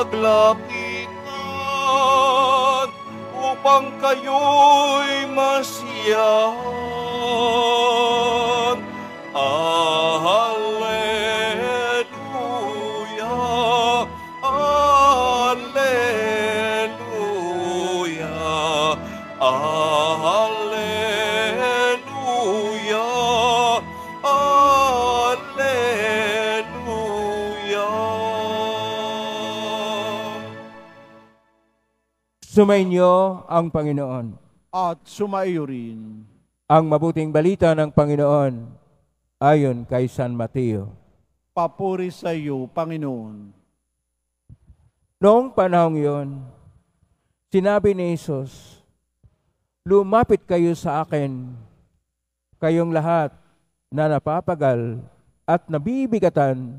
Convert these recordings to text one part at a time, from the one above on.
paglapitan upang kayo'y masiyahan. Sumainyo ang Panginoon. At sumaiyo rin. Ang mabuting balita ng Panginoon ayon kay San Mateo. Papuri sa iyo, Panginoon. Noong panahong yon, sinabi ni Jesus, Lumapit kayo sa akin, kayong lahat na napapagal at nabibigatan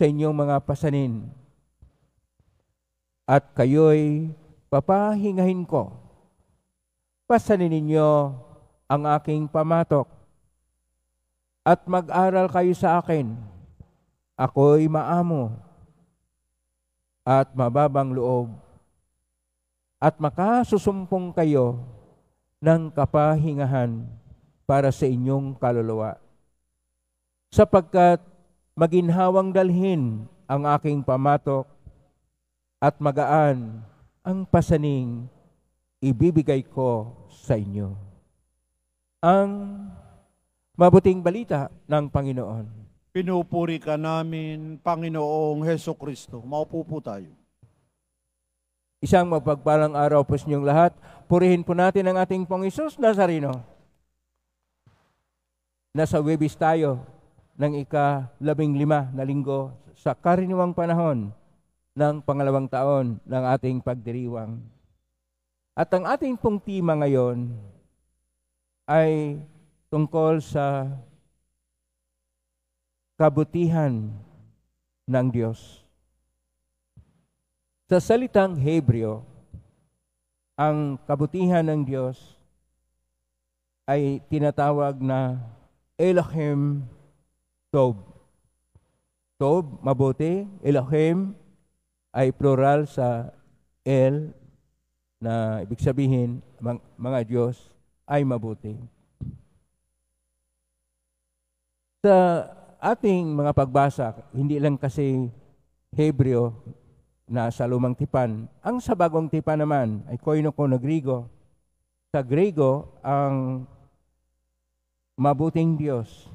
sa inyong mga pasanin. At kayo'y papahingahin ko. Pasanin ninyo ang aking pamatok at mag-aral kayo sa akin. Ako'y maamo at mababang loob at makasusumpong kayo ng kapahingahan para sa inyong kaluluwa. Sapagkat maginhawang dalhin ang aking pamatok at magaan ang pasaning ibibigay ko sa inyo. Ang mabuting balita ng Panginoon. Pinupuri ka namin, Panginoong Heso Kristo. Maupo po tayo. Isang mapagpalang araw po sa inyong lahat. Purihin po natin ang ating Pong Isus Nazareno. Nasa Webis tayo ng ika-15 na linggo sa karaniwang panahon ng pangalawang taon ng ating pagdiriwang. At ang ating pong tema ngayon ay tungkol sa kabutihan ng Diyos. Sa salitang Hebreo, ang kabutihan ng Diyos ay tinatawag na Elohim Tob. Tob, mabuti. Elohim, ay plural sa El na ibig sabihin mga Diyos ay mabuti. Sa ating mga pagbasa, hindi lang kasi Hebreo na sa lumang tipan. Ang sa bagong tipan naman ay koinokono Grigo. Sa Grigo, ang mabuting Diyos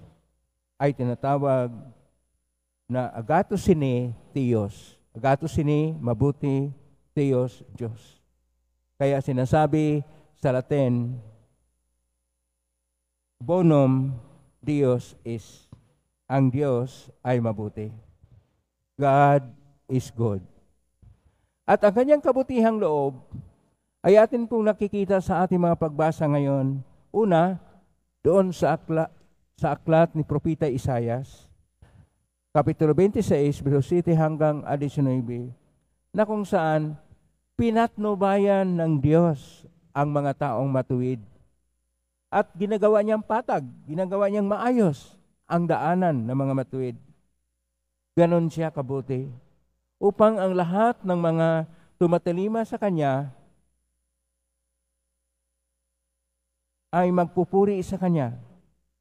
ay tinatawag na agatos sine Diyos Agato sini, mabuti, Theos, Diyos. Kaya sinasabi sa Latin, bonum Dios is. Ang Diyos ay mabuti. God is good. At ang kanyang kabutihang loob ay atin pong nakikita sa ating mga pagbasa ngayon. Una, doon sa akla, sa aklat ni Propita Isayas, Kapitulo 26, verso 7 hanggang 19, na kung saan pinatnubayan ng Diyos ang mga taong matuwid. At ginagawa niyang patag, ginagawa niyang maayos ang daanan ng mga matuwid. Ganon siya kabuti. Upang ang lahat ng mga tumatalima sa Kanya ay magpupuri sa Kanya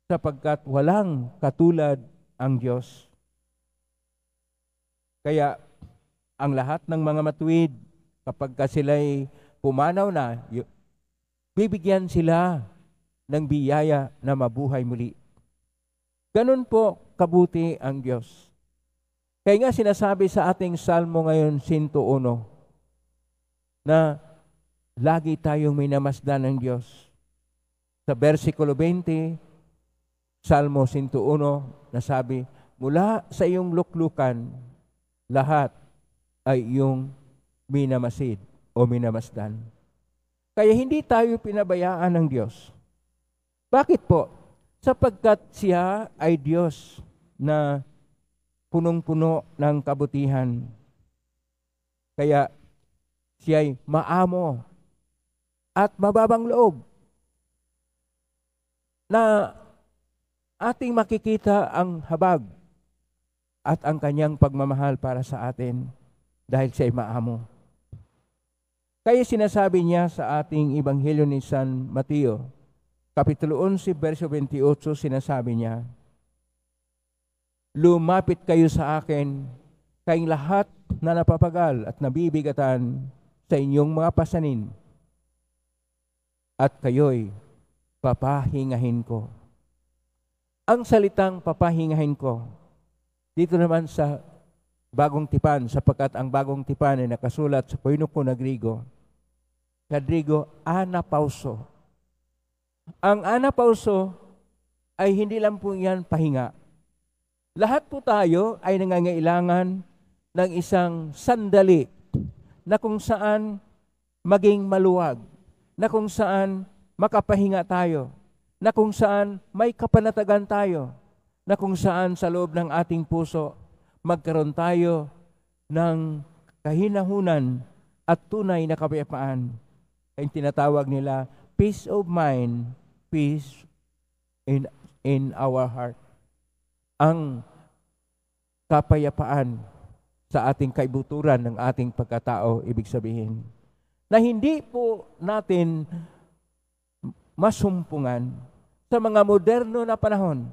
sapagkat walang katulad ang Diyos. Kaya ang lahat ng mga matuwid, kapag ka sila'y pumanaw na, bibigyan sila ng biyaya na mabuhay muli. Ganun po kabuti ang Diyos. Kaya nga sinasabi sa ating Salmo ngayon, 101, na lagi tayong may namasdan ng Diyos. Sa versikulo 20, Salmo 101, nasabi, Mula sa iyong luklukan, lahat ay yung minamasid o minamasdan. Kaya hindi tayo pinabayaan ng Diyos. Bakit po? Sapagkat siya ay Diyos na punong-puno ng kabutihan. Kaya siya ay maamo at mababang loob na ating makikita ang habag at ang kanyang pagmamahal para sa atin dahil siya ay maamo. Kaya sinasabi niya sa ating Ebanghelyo ni San Mateo, Kapitulo 11, verso 28, sinasabi niya, Lumapit kayo sa akin, kayong lahat na napapagal at nabibigatan sa inyong mga pasanin, at kayo'y papahingahin ko. Ang salitang papahingahin ko, dito naman sa bagong tipan, sapagkat ang bagong tipan ay nakasulat sa puinuko na Grigo, Kadrigo, anapauso. Ang anapauso ay hindi lang po yan pahinga. Lahat po tayo ay nangangailangan ng isang sandali na kung saan maging maluwag, na kung saan makapahinga tayo, na kung saan may kapanatagan tayo, na kung saan sa loob ng ating puso magkaroon tayo ng kahinahunan at tunay na kapayapaan. Ang tinatawag nila, peace of mind, peace in, in our heart. Ang kapayapaan sa ating kaibuturan ng ating pagkatao, ibig sabihin, na hindi po natin masumpungan sa mga moderno na panahon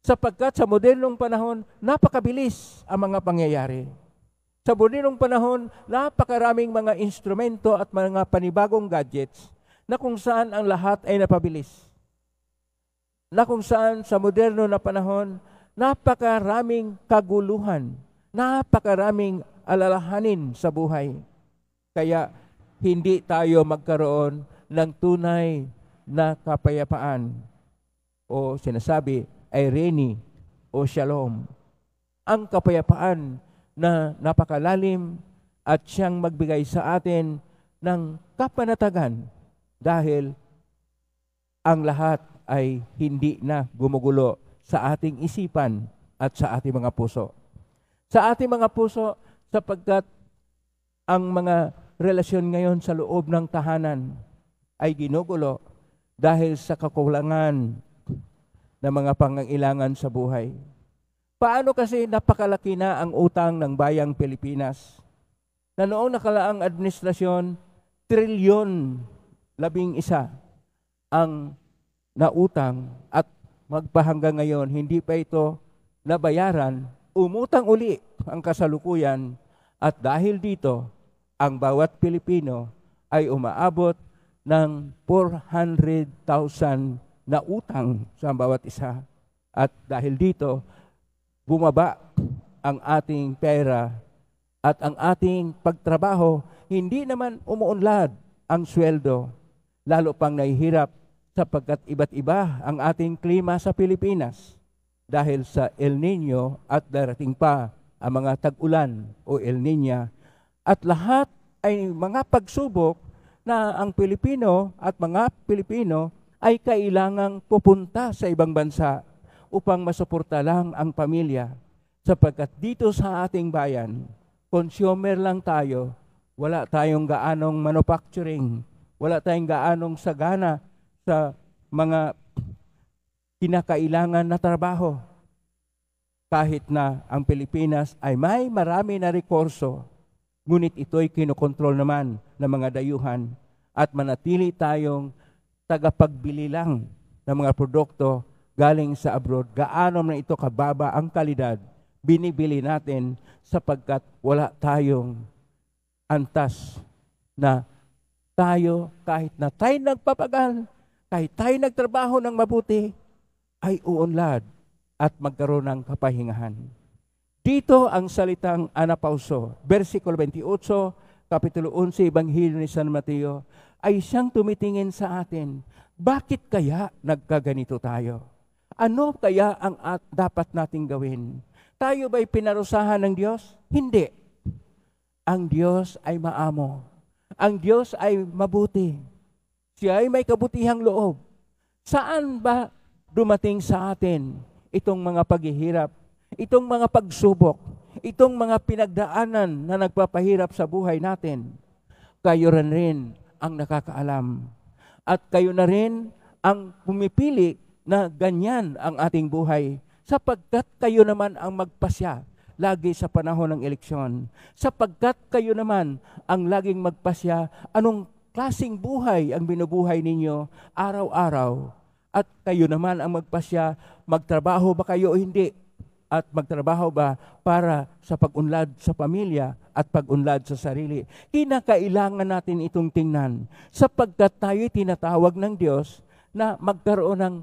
Sapagkat sa modernong panahon, napakabilis ang mga pangyayari. Sa modernong panahon, napakaraming mga instrumento at mga panibagong gadgets na kung saan ang lahat ay napabilis. Na kung saan sa moderno na panahon, napakaraming kaguluhan, napakaraming alalahanin sa buhay. Kaya hindi tayo magkaroon ng tunay na kapayapaan o sinasabi ay reni o Shalom. Ang kapayapaan na napakalalim at siyang magbigay sa atin ng kapanatagan dahil ang lahat ay hindi na gumugulo sa ating isipan at sa ating mga puso. Sa ating mga puso sapagkat ang mga relasyon ngayon sa loob ng tahanan ay ginugulo dahil sa kakulangan ng mga pangangailangan sa buhay. Paano kasi napakalaki na ang utang ng bayang Pilipinas na noong nakalaang administrasyon, trilyon labing isa ang nautang at magpahanggang ngayon, hindi pa ito nabayaran, umutang uli ang kasalukuyan at dahil dito, ang bawat Pilipino ay umaabot ng 400,000 na utang sa bawat isa. At dahil dito, bumaba ang ating pera at ang ating pagtrabaho, hindi naman umuunlad ang sweldo, lalo pang nahihirap sapagkat iba't iba ang ating klima sa Pilipinas dahil sa El Nino at darating pa ang mga tag-ulan o El Nina at lahat ay mga pagsubok na ang Pilipino at mga Pilipino ay kailangang pupunta sa ibang bansa upang masuporta lang ang pamilya sapagkat dito sa ating bayan, consumer lang tayo, wala tayong gaanong manufacturing, wala tayong gaanong sagana sa mga kinakailangan na trabaho. Kahit na ang Pilipinas ay may marami na rekurso, ngunit ito'y kinokontrol naman ng mga dayuhan at manatili tayong tagapagbili lang ng mga produkto galing sa abroad, gaano na ito kababa ang kalidad, binibili natin sapagkat wala tayong antas na tayo kahit na tayo nagpapagal, kahit tayo nagtrabaho ng mabuti, ay uunlad at magkaroon ng kapahingahan. Dito ang salitang anapauso, versikulo 28, kapitulo 11, Ebanghelyo ni San Mateo, ay siyang tumitingin sa atin. Bakit kaya nagkaganito tayo? Ano kaya ang at dapat nating gawin? Tayo ba'y pinarusahan ng Diyos? Hindi. Ang Diyos ay maamo. Ang Diyos ay mabuti. Siya ay may kabutihang loob. Saan ba dumating sa atin itong mga paghihirap, itong mga pagsubok, itong mga pinagdaanan na nagpapahirap sa buhay natin, kayo rin rin ang nakakaalam. At kayo na rin ang pumipili na ganyan ang ating buhay sapagkat kayo naman ang magpasya lagi sa panahon ng eleksyon. Sapagkat kayo naman ang laging magpasya anong klasing buhay ang binubuhay ninyo araw-araw. At kayo naman ang magpasya, magtrabaho ba kayo o hindi? at magtrabaho ba para sa pagunlad sa pamilya at pagunlad sa sarili. Kinakailangan natin itong tingnan sapagkat tayo tinatawag ng Diyos na magkaroon ng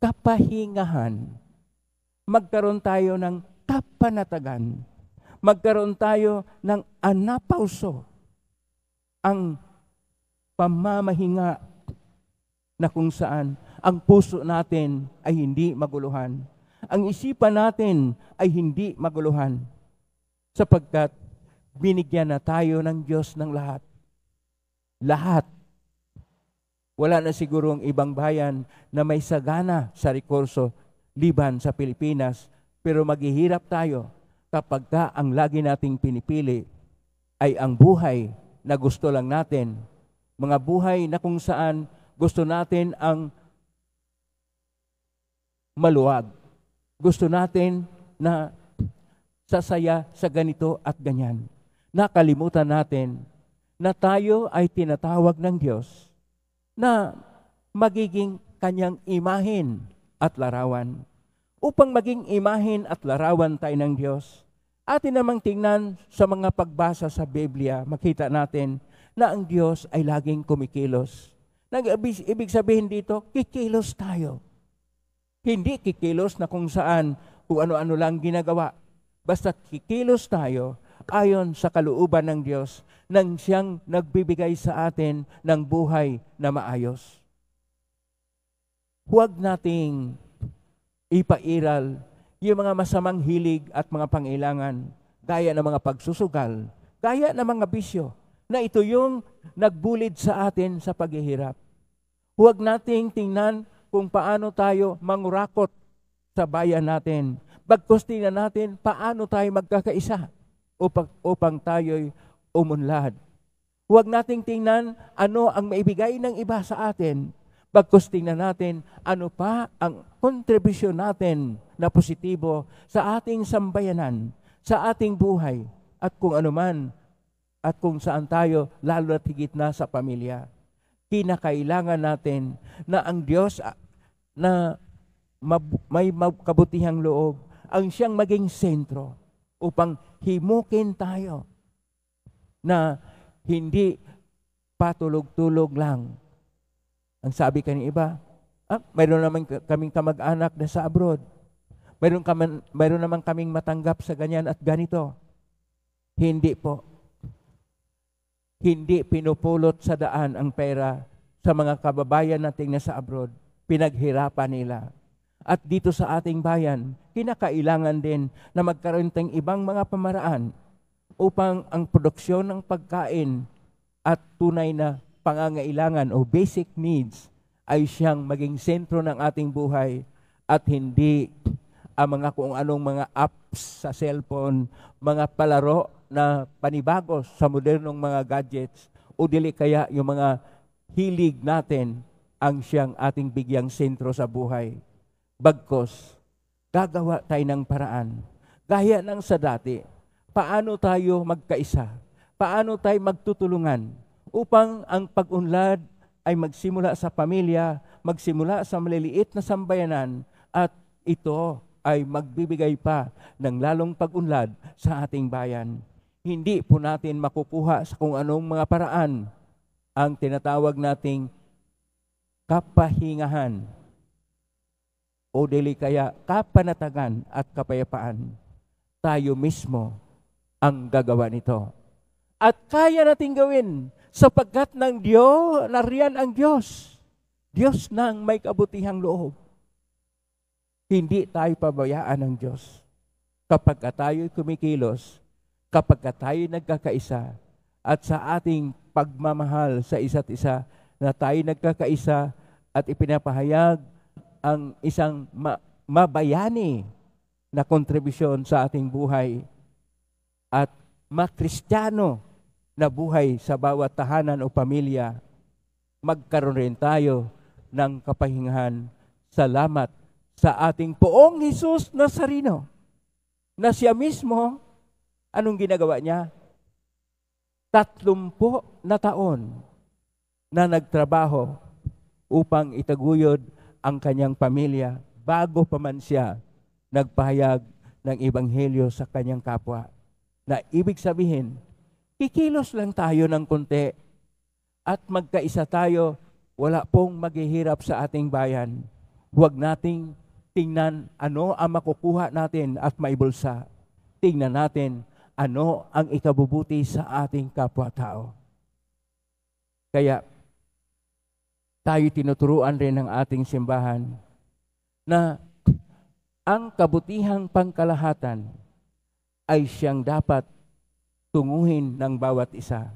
kapahingahan. Magkaroon tayo ng kapanatagan. Magkaroon tayo ng anapauso. Ang pamamahinga na kung saan ang puso natin ay hindi maguluhan ang isipan natin ay hindi maguluhan sapagkat binigyan na tayo ng Diyos ng lahat. Lahat. Wala na siguro ang ibang bayan na may sagana sa rekurso liban sa Pilipinas, pero maghihirap tayo kapag ka ang lagi nating pinipili ay ang buhay na gusto lang natin. Mga buhay na kung saan gusto natin ang maluwag gusto natin na sasaya sa ganito at ganyan. Nakalimutan natin na tayo ay tinatawag ng Diyos na magiging kanyang imahin at larawan. Upang maging imahin at larawan tayo ng Diyos, atin namang tingnan sa mga pagbasa sa Biblia, makita natin na ang Diyos ay laging kumikilos. Nag-ibig sabihin dito, kikilos tayo hindi kikilos na kung saan o ano-ano lang ginagawa. Basta kikilos tayo ayon sa kalooban ng Diyos nang siyang nagbibigay sa atin ng buhay na maayos. Huwag nating ipairal yung mga masamang hilig at mga pangailangan gaya ng mga pagsusugal, gaya ng mga bisyo na ito yung nagbulid sa atin sa paghihirap. Huwag nating tingnan kung paano tayo mangurakot sa bayan natin. Pagkustingan natin paano tayo magkakaisa upang, upang tayo'y umunlad. Huwag nating tingnan ano ang maibigay ng iba sa atin. Pagkustingan natin ano pa ang kontribusyon natin na positibo sa ating sambayanan, sa ating buhay, at kung ano man, at kung saan tayo lalo na higit na sa pamilya. Kinakailangan natin na ang Diyos na may kabutihang loob ang siyang maging sentro upang himukin tayo na hindi patulog-tulog lang. Ang sabi kani iba, ah, mayroon naman kaming kamag-anak na sa abroad. Mayroon, kaman, mayroon naman kaming matanggap sa ganyan at ganito. Hindi po. Hindi pinupulot sa daan ang pera sa mga kababayan nating nasa abroad pinaghirapan nila. At dito sa ating bayan, kinakailangan din na magkaroon tayong ibang mga pamaraan upang ang produksyon ng pagkain at tunay na pangangailangan o basic needs ay siyang maging sentro ng ating buhay at hindi ang mga kung anong mga apps sa cellphone, mga palaro na panibago sa modernong mga gadgets o dili kaya yung mga hilig natin ang siyang ating bigyang sentro sa buhay. Bagkos, gagawa tayo ng paraan. Gaya ng sa dati, paano tayo magkaisa? Paano tayo magtutulungan upang ang pag-unlad ay magsimula sa pamilya, magsimula sa maliliit na sambayanan at ito ay magbibigay pa ng lalong pag-unlad sa ating bayan. Hindi po natin makukuha sa kung anong mga paraan ang tinatawag nating kapahingahan o dili kaya kapanatagan at kapayapaan, tayo mismo ang gagawa nito. At kaya nating gawin sapagkat ng Diyos nariyan ang Diyos. Diyos nang may kabutihang loob. Hindi tayo pabayaan ng Diyos. Kapag ka tayo'y kumikilos, kapag ka tayo'y nagkakaisa, at sa ating pagmamahal sa isa't isa, na tayo nagkakaisa at ipinapahayag ang isang ma- mabayani na kontribusyon sa ating buhay at makristyano na buhay sa bawat tahanan o pamilya, magkaroon rin tayo ng kapahingahan. Salamat sa ating poong Jesus Nazarino na siya mismo, anong ginagawa niya? Tatlumpo na taon na nagtrabaho upang itaguyod ang kanyang pamilya bago pa man siya nagpahayag ng ebanghelyo sa kanyang kapwa. Na ibig sabihin, kikilos lang tayo ng konti at magkaisa tayo, wala pong maghihirap sa ating bayan. Huwag nating tingnan ano ang makukuha natin at maibulsa. Tingnan natin ano ang ikabubuti sa ating kapwa-tao. Kaya tayo tinuturuan rin ng ating simbahan na ang kabutihang pangkalahatan ay siyang dapat tunguhin ng bawat isa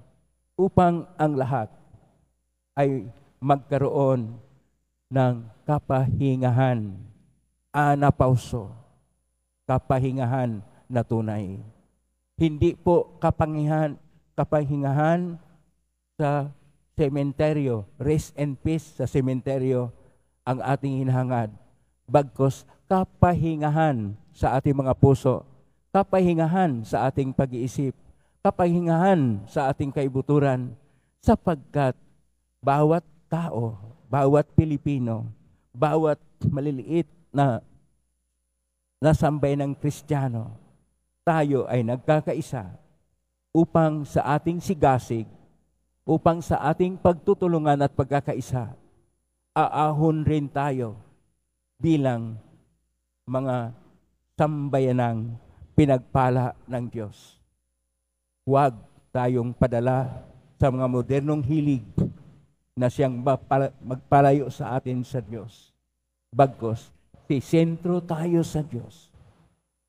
upang ang lahat ay magkaroon ng kapahingahan, anapauso, kapahingahan na tunay. Hindi po kapangihan, kapahingahan sa sementeryo, rest and peace sa sementeryo ang ating hinahangad. Bagkos kapahingahan sa ating mga puso, kapahingahan sa ating pag-iisip, kapahingahan sa ating kaibuturan, sapagkat bawat tao, bawat Pilipino, bawat maliliit na nasambay ng Kristiyano, tayo ay nagkakaisa upang sa ating sigasig upang sa ating pagtutulungan at pagkakaisa, aahon rin tayo bilang mga sambayanang pinagpala ng Diyos. Huwag tayong padala sa mga modernong hilig na siyang magpalayo sa atin sa Diyos. Bagkos, sisentro tayo sa Diyos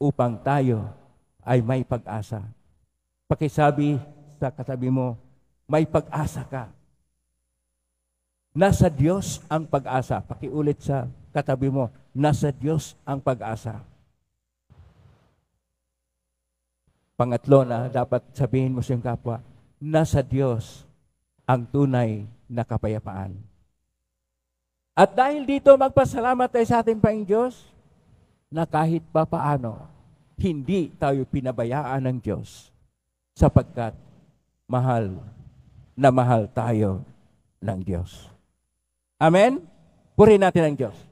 upang tayo ay may pag-asa. Pakisabi sa katabi mo, may pag-asa ka. Nasa Diyos ang pag-asa. Pakiulit sa katabi mo, nasa Diyos ang pag-asa. Pangatlo na dapat sabihin mo sa iyong kapwa, nasa Diyos ang tunay na kapayapaan. At dahil dito, magpasalamat tayo sa ating Panginoon Diyos na kahit pa paano, hindi tayo pinabayaan ng Diyos sapagkat mahal na mahal tayo ng Diyos. Amen? Purihin natin ang Diyos.